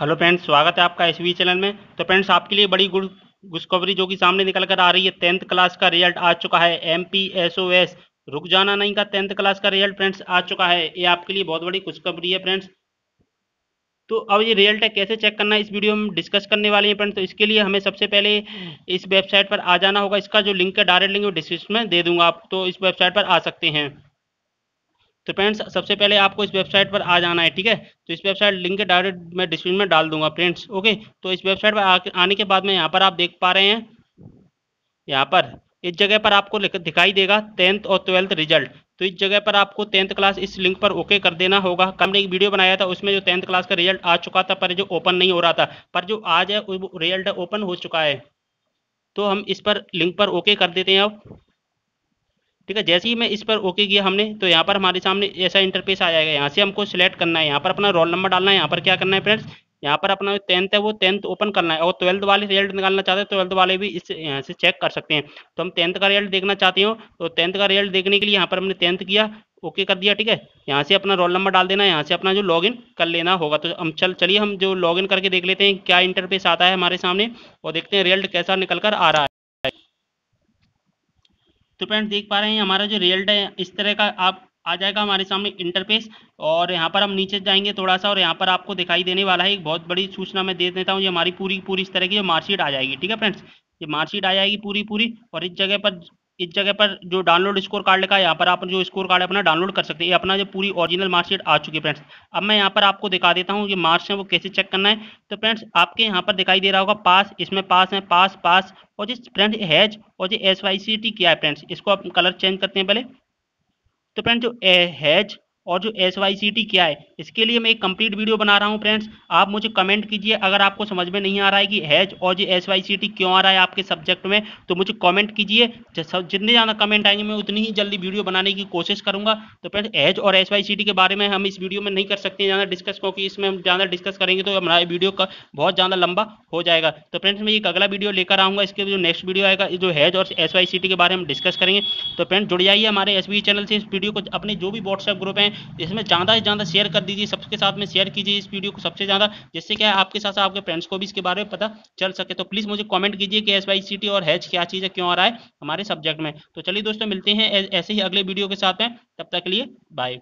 hello friends स्वागत है आपका एस चैनल में तो फ्रेंड्स आपके लिए बड़ी गुड खुशखबरी जो कि सामने निकल कर आ रही है टेंथ क्लास का रिजल्ट आ चुका है M P S O S रुक जाना नहीं का टेंथ क्लास का रिजल्ट फ्रेंड्स आ चुका है ये आपके लिए बहुत बड़ी खुशखबरी है फ्रेंड्स तो अब ये रिजल्ट है कैसे चेक करना है इस वीडियो में डिस्कस करने वाले हैं फ्रेंड्स तो इसके लिए हमें सबसे पहले इस वेबसाइट पर आ जाना होगा इसका जो लिंक है डायरेक्ट लिंक डिस्क्रिप्शन में दे दूंगा आप तो इस वेबसाइट पर आ सकते हैं तो फ्रेंड्स सबसे पहले आपको इस वेबसाइट पर आ जाना है ठीक है तो इस वेबसाइट लिंक डायरेक्ट मैं डिस्क्रिप्शन में डाल दूंगा फ्रेंड्स ओके तो इस वेबसाइट पर आने के बाद में यहाँ पर आप देख पा रहे हैं यहाँ पर इस जगह पर आपको दिखाई देगा टेंथ और ट्वेल्थ रिजल्ट तो इस जगह पर आपको टेंथ क्लास इस लिंक पर ओके कर देना होगा कल ने एक वीडियो बनाया था उसमें जो टेंथ क्लास का रिजल्ट आ चुका था पर जो ओपन नहीं हो रहा था पर जो आज है वो रिजल्ट ओपन हो चुका है तो हम इस पर लिंक पर ओके कर देते हैं अब ठीक है जैसे ही मैं इस पर ओके किया हमने तो यहाँ पर हमारे सामने ऐसा इंटरफेस आ जाएगा यहाँ से हमको सिलेक्ट करना है यहाँ पर अपना रोल नंबर डालना है यहाँ पर क्या करना है फ्रेंड्स यहाँ पर अपना टेंथ है वो टेंथ ओपन करना है और ट्वेल्थ वाले रिजल्ट निकालना चाहते हैं ट्वेल्थ वाले भी इस यहाँ से चेक कर सकते हैं तो हम टेंथ का रिजल्ट देखना चाहते हो तो टेंथ का रिजल्ट देखने के लिए यहाँ पर हमने टेंथ किया ओके कर दिया ठीक है यहाँ से अपना रोल नंबर डाल देना है यहाँ से अपना जो इन कर लेना होगा तो हम चल चलिए हम जो इन करके देख लेते हैं क्या इंटरफेस आता है हमारे सामने और देखते हैं रिजल्ट कैसा निकल कर आ रहा है तो फ्रेंड देख पा रहे हैं हमारा जो रिजल्ट है इस तरह का आप आ जाएगा हमारे सामने इंटरफेस और यहाँ पर हम नीचे जाएंगे थोड़ा सा और यहाँ पर आपको दिखाई देने वाला है एक बहुत बड़ी सूचना मैं दे देता हूँ ये हमारी पूरी पूरी इस तरह की जो मार्कशीट आ जाएगी ठीक है फ्रेंड्स ये मार्कशीट आ जाएगी पूरी पूरी और इस जगह पर इस जगह पर जो डाउनलोड स्कोर कार्ड लिखा है यहाँ पर आप जो स्कोर कार्ड अपना डाउनलोड कर सकते हैं ये अपना जो पूरी ओरिजिनल मार्कशीट आ चुकी है फ्रेंड्स अब मैं यहाँ पर आपको दिखा देता हूँ कि मार्क्स हैं वो कैसे चेक करना है तो फ्रेंड्स आपके यहाँ पर दिखाई दे रहा होगा पास इसमें पास है पास पास और जिस फ्रेंड हैज और जो एस वाई सी टी क्या है फ्रेंड्स इसको आप कलर चेंज करते हैं पहले तो फ्रेंड जो हैज और जो एस क्या है इसके लिए मैं एक कंप्लीट वीडियो बना रहा हूँ फ्रेंड्स आप मुझे कमेंट कीजिए अगर आपको समझ में नहीं आ रहा है कि हैज और जो एस क्यों आ रहा है आपके सब्जेक्ट में तो मुझे कमेंट कीजिए जितने ज़्यादा कमेंट आएंगे मैं उतनी ही जल्दी वीडियो बनाने की कोशिश करूँगा तो फ्रेंड्स हैज और एस के बारे में हम इस वीडियो में नहीं कर सकते ज़्यादा डिस्कस क्योंकि इसमें हम ज़्यादा डिस्कस करेंगे तो हमारा वीडियो का बहुत ज़्यादा लंबा हो जाएगा तो फ्रेंड्स मैं एक अगला वीडियो लेकर आऊँगा इसके जो नेक्स्ट वीडियो आएगा जो हैज और एस के बारे में डिस्कस करेंगे तो फ्रेंड्स जुड़ जाइए हमारे एस चैनल से इस वीडियो को अपने जो भी व्हाट्सएप ग्रुप हैं इसमें ज़्यादा से ज़्यादा शेयर कर दीजिए सबके साथ में शेयर कीजिए इस वीडियो को सबसे ज़्यादा जिससे क्या है आपके साथ साथ आपके फ्रेंड्स को भी इसके बारे में पता चल सके तो प्लीज़ मुझे कॉमेंट कीजिए कि एस वाई सी टी और हैच क्या चीज़ है क्यों आ रहा है हमारे सब्जेक्ट में तो चलिए दोस्तों मिलते हैं ऐसे ही अगले वीडियो के साथ में तब तक के लिए बाय